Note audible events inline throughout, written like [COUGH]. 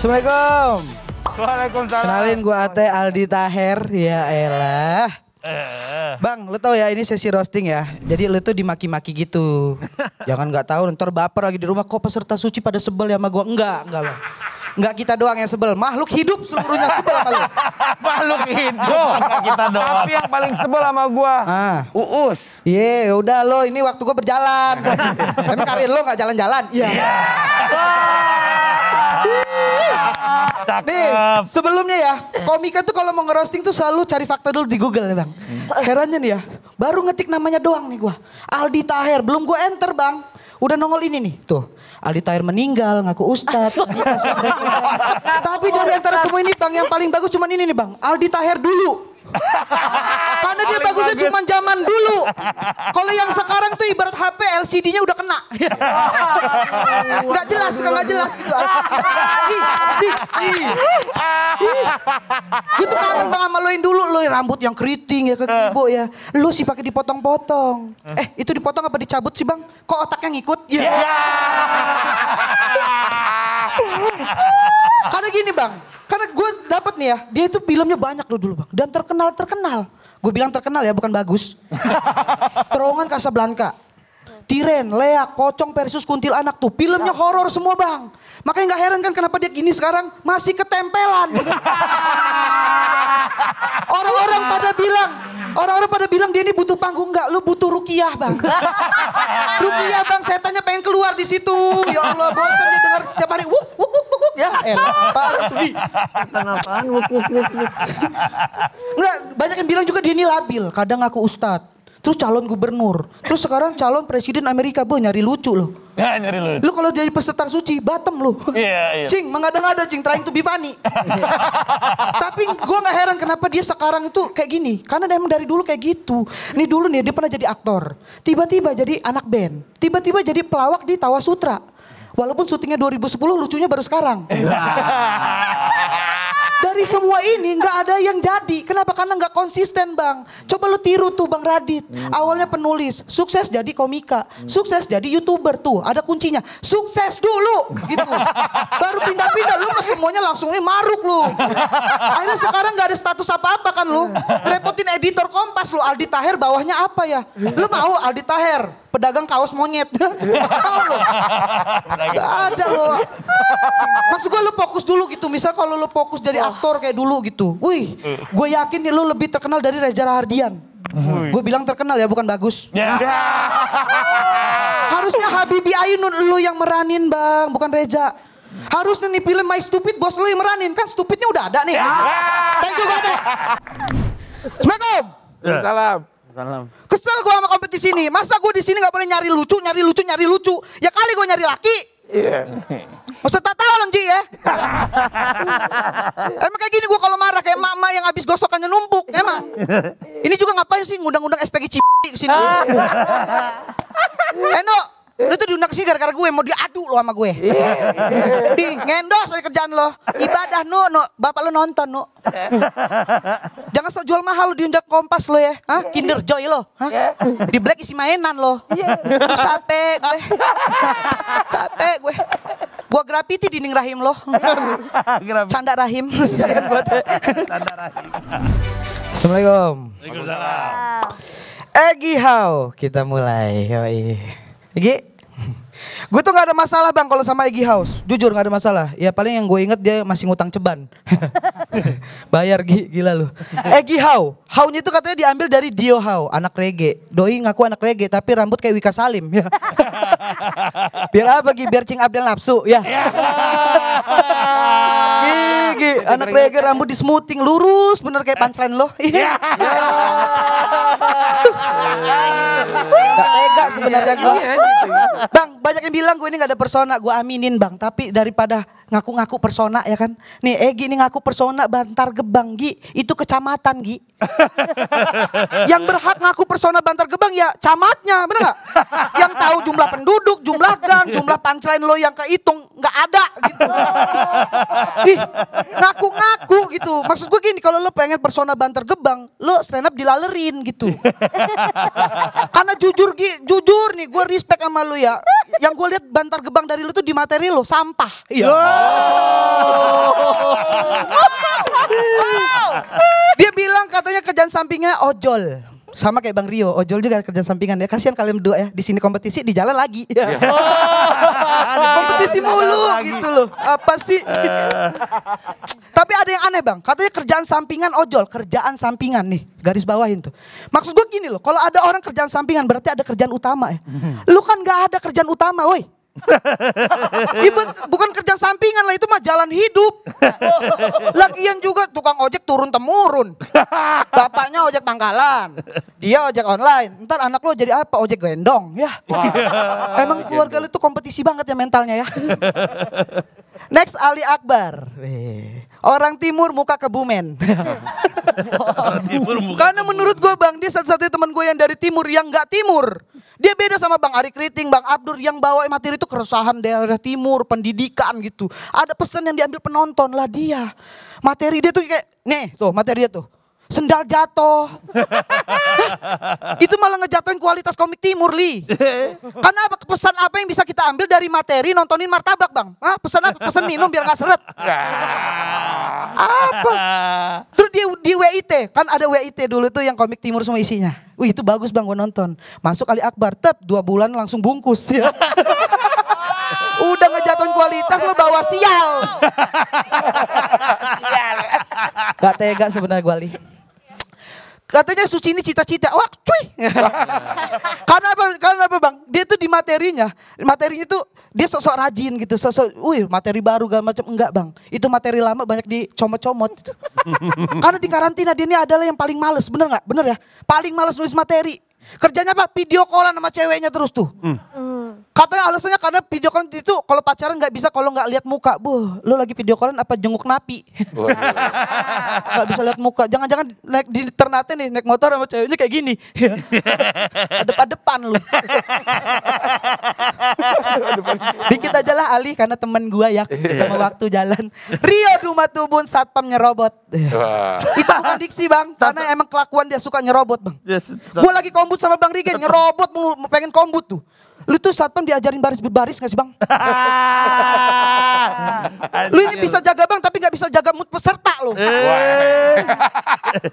Assalamualaikum. Waalaikumsalam. Kenalin gue Ate Aldi Taher. Ya elah. Eh. Bang, lu tau ya ini sesi roasting ya. Jadi lu tuh dimaki-maki gitu. [LAUGHS] Jangan nggak tahu ntar baper lagi di rumah kok peserta suci pada sebel ya sama gua. Enggak, enggak loh. Enggak kita doang yang sebel. Makhluk hidup seluruhnya sebel sama lu. [LAUGHS] Makhluk hidup kita doang. Tapi yang paling sebel sama gua ah. Uus. Iya, yeah, udah lo ini waktu gua berjalan. [LAUGHS] Tapi karir lo nggak jalan-jalan. Iya. Yeah. yeah. Cakep. Nih, sebelumnya ya, komika tuh kalau mau ngerosting tuh selalu cari fakta dulu di Google ya bang. Hmm. Herannya nih ya, baru ngetik namanya doang nih gua. Aldi Taher, belum gue enter bang. Udah nongol ini nih, tuh. Aldi Taher meninggal, ngaku ustadz. Tapi dari antara semua ini bang, yang paling bagus cuman ini nih bang. Aldi Taher dulu. [LAUGHS] Karena dia bagusnya cuma zaman dulu. Kalau yang sekarang tuh ibarat HP LCD-nya udah kena. Gak jelas, gak jelas gitu. sih. Gue tuh kangen banget sama loin dulu lo rambut yang keriting ya ke eh. ibu ya. Lu sih pakai dipotong-potong. Eh, itu dipotong apa dicabut sih, Bang? Kok otaknya ngikut? Iya. Yeah. [LAUGHS] Karena gini bang, karena gue dapat nih ya, dia itu filmnya banyak loh dulu bang. Dan terkenal-terkenal. Gue bilang terkenal ya, bukan bagus. [LAUGHS] Terowongan Casablanca. Tiren, Lea, Kocong, Persus, Kuntil Anak tuh. Filmnya horor semua bang. Makanya gak heran kan kenapa dia gini sekarang masih ketempelan. [LAUGHS] Orang-orang pada bilang, orang-orang pada bilang dia ini butuh panggung enggak, lu butuh rukiah bang. [LAUGHS] rukiah bang, setannya pengen keluar di situ. Ya Allah bosan dia dengar setiap hari. Wuk, wuk, wuk, wuk. Ya elah apaan tuh Bi? Tentang Enggak, banyak yang bilang juga dia ini labil. Kadang aku Ustad, Terus calon gubernur. Terus sekarang calon presiden Amerika. boh nyari lucu loh. Ya nyari lucu. Lu kalau jadi peserta suci, batem lu. Iya, yeah, iya. Yeah. Cing, mengada-ngada Cing, trying to be funny. Tapi gue gak heran kenapa dia sekarang itu kayak gini. Karena dia emang dari dulu kayak gitu. Nih dulu nih, dia pernah jadi aktor. Tiba-tiba jadi anak band. Tiba-tiba jadi pelawak di Tawa Sutra Walaupun syutingnya 2010 lucunya baru sekarang. Eh, Dari semua ini nggak ada yang jadi. Kenapa? Karena nggak konsisten bang. Coba lu tiru tuh bang Radit. Hmm. Awalnya penulis, sukses jadi komika, hmm. sukses jadi youtuber tuh. Ada kuncinya, sukses dulu gitu. [LAUGHS] Baru pindah demonya langsung ini eh, maruk lu. [LAUGHS] Akhirnya sekarang gak ada status apa-apa kan lu. Repotin editor Kompas lu. Aldi Taher bawahnya apa ya? Lu mau Aldi Taher? Pedagang kaos monyet. [LAUGHS] mau lu? Gak ada lu. Maksud gue lu fokus dulu gitu. Misal kalau lu fokus jadi aktor kayak dulu gitu. Wih, gue yakin nih lu lebih terkenal dari Reza Rahardian. Gue bilang terkenal ya bukan bagus. Ya. [LAUGHS] Harusnya Habibi Ayunun lu yang meranin bang, bukan Reza. Harusnya nih film My Stupid bos lo yang meranin kan stupidnya udah ada nih. Ya. Thank you Gote. Assalamualaikum. Ya. Salam. Salam. Kesel gue sama kompetisi ini. Masa gue di sini nggak boleh nyari lucu, nyari lucu, nyari lucu. Ya kali gue nyari laki. Iya. Yeah. [LAUGHS] Masa tak tahu ya? [LAUGHS] emang kayak gini gue kalau marah kayak mama yang habis gosokannya numpuk, emang. Ya, ini juga ngapain sih ngundang-undang SPG Cipi ke sini? [LAUGHS] Eno, Lu tuh diundang sini gara-gara gue mau diadu lo sama gue. Iya, iya. Di ngendos saya kerjaan lo. Ibadah nu, nu. bapak lu nonton nu. Jangan sok jual mahal lu diundang kompas lo ya. Hah? Iya. Kinder Joy lo. Hah? Di Black isi mainan lo. Capek gue. Capek gue. Gua grafiti dinding rahim lo. Canda rahim. Canda rahim. Assalamualaikum. Waalaikumsalam. Egi How, kita mulai. Yoi. Gih, Gue tuh gak ada masalah bang kalau sama Egi House. Jujur gak ada masalah. Ya paling yang gue inget dia masih ngutang ceban. [LAUGHS] Bayar Gi, gila lu. Egi How. How-nya itu katanya diambil dari Dio How, anak reggae. Doi ngaku anak reggae tapi rambut kayak Wika Salim. Ya. [LAUGHS] biar apa Gi? Biar Cing Abdel nafsu. Ya. ya. Gigi, [LAUGHS] anak reggae rambut di smoothing lurus bener kayak eh. pancelan lo. Iya gak tega sebenarnya gue. Iya, gitu, gitu. Bang, banyak yang bilang gue ini gak ada persona. Gue aminin bang, tapi daripada ngaku-ngaku persona ya kan. Nih Egi ini ngaku persona Bantar Gebang, Gi. Itu kecamatan, Gi. yang berhak ngaku persona Bantar Gebang ya camatnya, bener gak? yang tahu jumlah penduduk, jumlah gang, jumlah punchline lo yang kehitung. Gak ada gitu. Ih, ngaku-ngaku gitu. Maksud gue gini, kalau lo pengen persona Bantar Gebang, lo stand up dilalerin gitu. [LAUGHS] Karena jujur Gi, jujur nih gue respect sama lu ya. Yang gue lihat bantar gebang dari lu tuh di materi lu sampah. Iya. Oh. Dia bilang katanya kerjaan sampingnya ojol sama kayak Bang Rio, ojol juga kerja sampingan ya. Kasihan kalian berdua ya, di sini kompetisi, di jalan lagi. Ya. Oh, [LAUGHS] kompetisi mulu gitu loh. Apa sih? Eh. Tapi ada yang aneh Bang, katanya kerjaan sampingan ojol, kerjaan sampingan nih, garis bawahin tuh. Maksud gue gini loh, kalau ada orang kerjaan sampingan berarti ada kerjaan utama ya. Hmm. Lu kan gak ada kerjaan utama, woi. [LAUGHS] bukan kerja sampingan lah itu mah jalan hidup. Lagian [LAUGHS] juga tukang ojek turun temurun. [LAUGHS] Bapaknya ojek pangkalan, dia ojek online. Ntar anak lo jadi apa? Ojek gendong ya. Wah. Emang keluarga lo itu kompetisi banget ya mentalnya ya. Next Ali Akbar. Orang timur muka kebumen. Karena menurut gue Bang, dia satu-satunya teman gue yang dari timur yang nggak timur. Dia beda sama Bang Ari Kriting, Bang Abdur yang bawa materi itu keresahan daerah timur, pendidikan gitu. Ada pesan yang diambil penonton lah dia. Materi dia tuh kayak, nih tuh materi dia tuh sendal jatuh. itu malah ngejatuhin kualitas komik timur, Li. Karena apa, pesan apa yang bisa kita ambil dari materi nontonin martabak, Bang? Hah? Pesan apa? Pesan minum biar gak seret. apa? Terus dia di WIT, kan ada WIT dulu tuh yang komik timur semua isinya. Wih itu bagus bang gua nonton. Masuk Ali Akbar, tep dua bulan langsung bungkus ya. [LAUGHS] Udah ngejatuhin kualitas lo bawa sial. [LAUGHS] Gak tega sebenarnya gue lihat Katanya suci ini cita-cita, wah cuy. [LAUGHS] karena apa? Karena apa bang? Dia tuh di materinya, materinya tuh dia sosok rajin gitu, sosok, wih materi baru gak macam enggak bang. Itu materi lama banyak dicomot-comot. [LAUGHS] karena di karantina dia ini adalah yang paling males, bener nggak? Bener ya? Paling males nulis materi. Kerjanya apa? Video callan sama ceweknya terus tuh. Hmm. Katanya alasannya karena video call itu kalau pacaran nggak bisa kalau nggak lihat muka. Bu, lu lagi video callan apa jenguk napi? Nggak bisa lihat muka. Jangan-jangan naik di Ternate nih naik motor sama ceweknya kayak gini. [LAUGHS] depan depan lu. Dikit aja lah Ali karena temen gua ya iya. sama waktu jalan. Rio Dumatubun satpam nyerobot. itu bukan diksi bang, karena emang kelakuan dia suka nyerobot bang. Gue gua lagi kombut sama Bang Rigen nyerobot pengen kombut tuh. Lu tuh satpam diajarin baris berbaris gak sih bang? [LAUGHS] lu ini bisa jaga bang tapi gak bisa jaga mood peserta lo. Eh.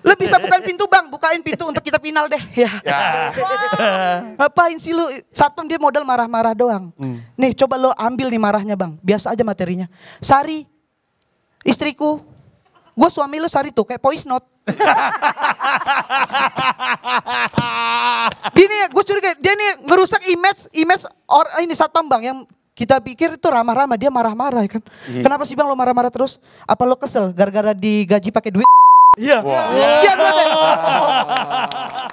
lu bisa bukain pintu bang, bukain pintu untuk kita final deh. Ya. ya. [LAUGHS] Apain sih lu? Satpam dia modal marah-marah doang. Hmm. Nih coba lo ambil nih marahnya bang, biasa aja materinya. Sari, istriku, gue suami lu Sari tuh kayak voice note. [LAUGHS] Ini ya, gue curiga dia nih ngerusak image image or ini satpam bang yang kita pikir itu ramah-ramah dia marah-marah ya kan. Hmm. Kenapa sih bang lo marah-marah terus? Apa lo kesel gara-gara digaji pakai duit? Iya. Wow. yeah. yeah.